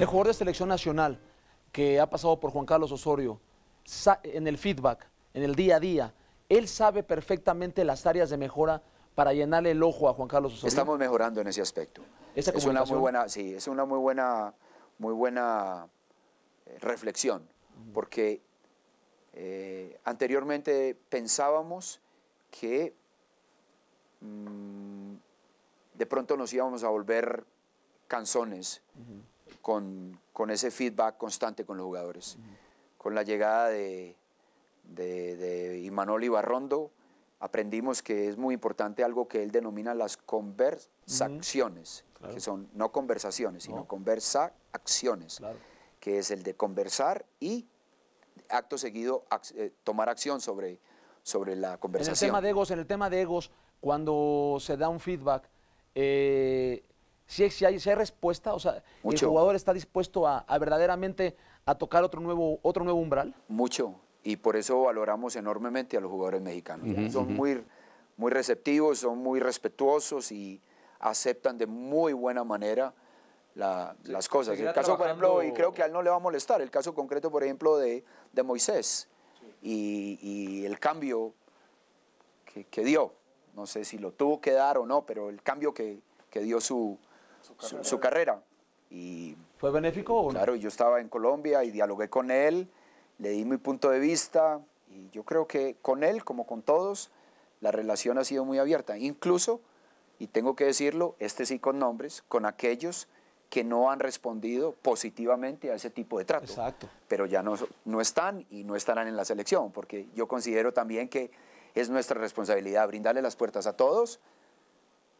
El jugador de selección nacional que ha pasado por Juan Carlos Osorio, en el feedback, en el día a día, él sabe perfectamente las áreas de mejora para llenarle el ojo a Juan Carlos Osorio. Estamos mejorando en ese aspecto. ¿Esa es una muy buena, sí, es una muy buena, muy buena eh, reflexión, porque eh, anteriormente pensábamos que mm, de pronto nos íbamos a volver canzones con, con ese feedback constante con los jugadores. Con la llegada de, de, de Imanol Ibarrondo, aprendimos que es muy importante algo que él denomina las conversaciones, que son no conversaciones, sino conversa conversaciones, que es el de conversar y acto seguido eh, tomar acción sobre, sobre la conversación. En el tema de egos, en el tema de egos, cuando se da un feedback, eh, si hay, si respuesta, o sea, ¿el jugador está dispuesto a, verdaderamente a tocar otro nuevo, otro nuevo umbral? Mucho, y por eso valoramos enormemente a los jugadores mexicanos. son muy, muy receptivos, son muy respetuosos y aceptan de muy buena manera las cosas. El caso, por ejemplo, y creo que a él no le va a molestar, el caso concreto, por ejemplo, de, Moisés y, el cambio que, dio. No sé si lo tuvo que dar o no, pero el cambio que dio su, su carrera. Y, ¿Fue benéfico o no? Claro, yo estaba en Colombia y dialogué con él, le di mi punto de vista y yo creo que con él, como con todos, la relación ha sido muy abierta. Incluso, y tengo que decirlo, este sí con nombres, con aquellos que no han respondido positivamente a ese tipo de trato. Exacto. Pero ya no, no están y no estarán en la selección, porque yo considero también que es nuestra responsabilidad brindarle las puertas a todos,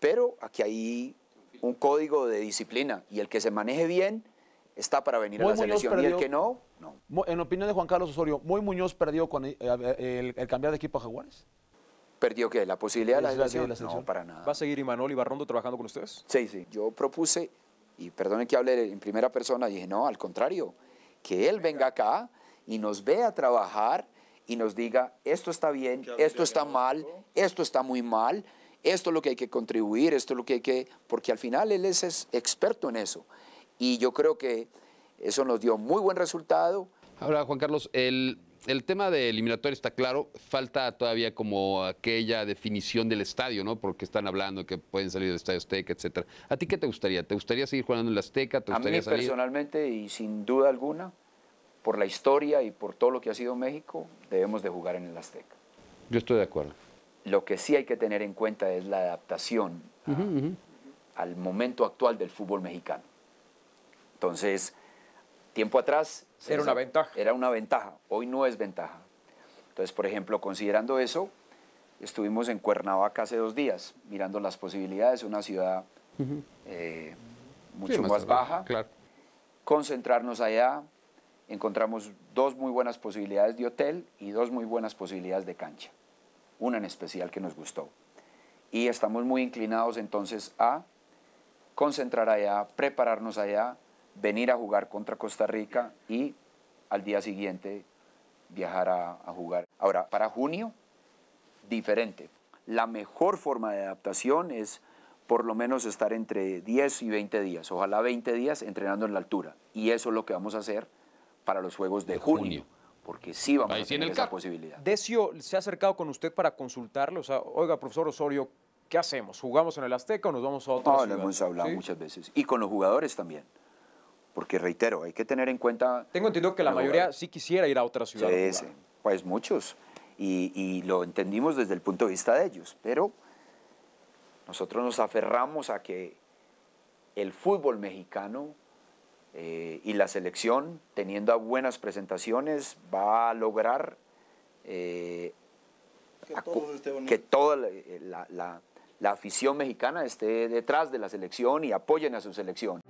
pero aquí hay un código de disciplina y el que se maneje bien está para venir a la selección y el que no, no. En opinión de Juan Carlos Osorio, ¿Muy Muñoz perdió con eh, el, cambiar de equipo a Jaguares? ¿Perdió qué? ¿La posibilidad de la, selección? la selección? No, para nada. ¿Va a seguir Imanol y Barrondo trabajando con ustedes? Sí, sí. Yo propuse, y perdonen que hable en primera persona, dije, no, al contrario, que él venga acá y nos vea trabajar y nos diga, esto está bien, esto está mal, esto está muy mal, esto es lo que hay que contribuir, esto es lo que hay que, porque al final él es, experto en eso. Y yo creo que eso nos dio muy buen resultado. Ahora, Juan Carlos, el, el tema de eliminatoria está claro, falta todavía como aquella definición del estadio, ¿no? Porque están hablando que pueden salir del estadio Azteca, etcétera. ¿A ti qué te gustaría? ¿Te gustaría seguir jugando en el Azteca? A mí personalmente y sin duda alguna, por la historia y por todo lo que ha sido México, debemos de jugar en el Azteca. Yo estoy de acuerdo. Lo que sí hay que tener en cuenta es la adaptación ah, al momento actual del fútbol mexicano. Entonces, tiempo atrás... Era una ventaja. Era una ventaja, hoy no es ventaja. Entonces, por ejemplo, considerando eso, estuvimos en Cuernavaca hace dos días, mirando las posibilidades, una ciudad eh, mucho más, baja, concentrarnos allá, encontramos dos muy buenas posibilidades de hotel y dos muy buenas posibilidades de cancha una en especial que nos gustó. Y estamos muy inclinados entonces a concentrar allá, prepararnos allá, venir a jugar contra Costa Rica y al día siguiente viajar a, jugar. Ahora, para junio, diferente. La mejor forma de adaptación es por lo menos estar entre 10 y 20 días, ojalá 20 días entrenando en la altura. Y eso es lo que vamos a hacer para los Juegos de, junio porque sí vamos a tener esa posibilidad. Decio se ha acercado con usted para consultarlo? o sea, oiga, profesor Osorio, ¿qué hacemos? ¿Jugamos en el Azteca o nos vamos a otro? No, lo hemos hablado muchas veces. Y con los jugadores también. Porque reitero, hay que tener en cuenta. Tengo entendido que la mayoría sí quisiera ir a otra ciudad. pues muchos. Y, y, lo entendimos desde el punto de vista de ellos. Pero nosotros nos aferramos a que el fútbol mexicano eh, y la selección, teniendo buenas presentaciones, va a lograr eh, que, toda eh, la afición mexicana esté detrás de la selección y apoyen a su selección.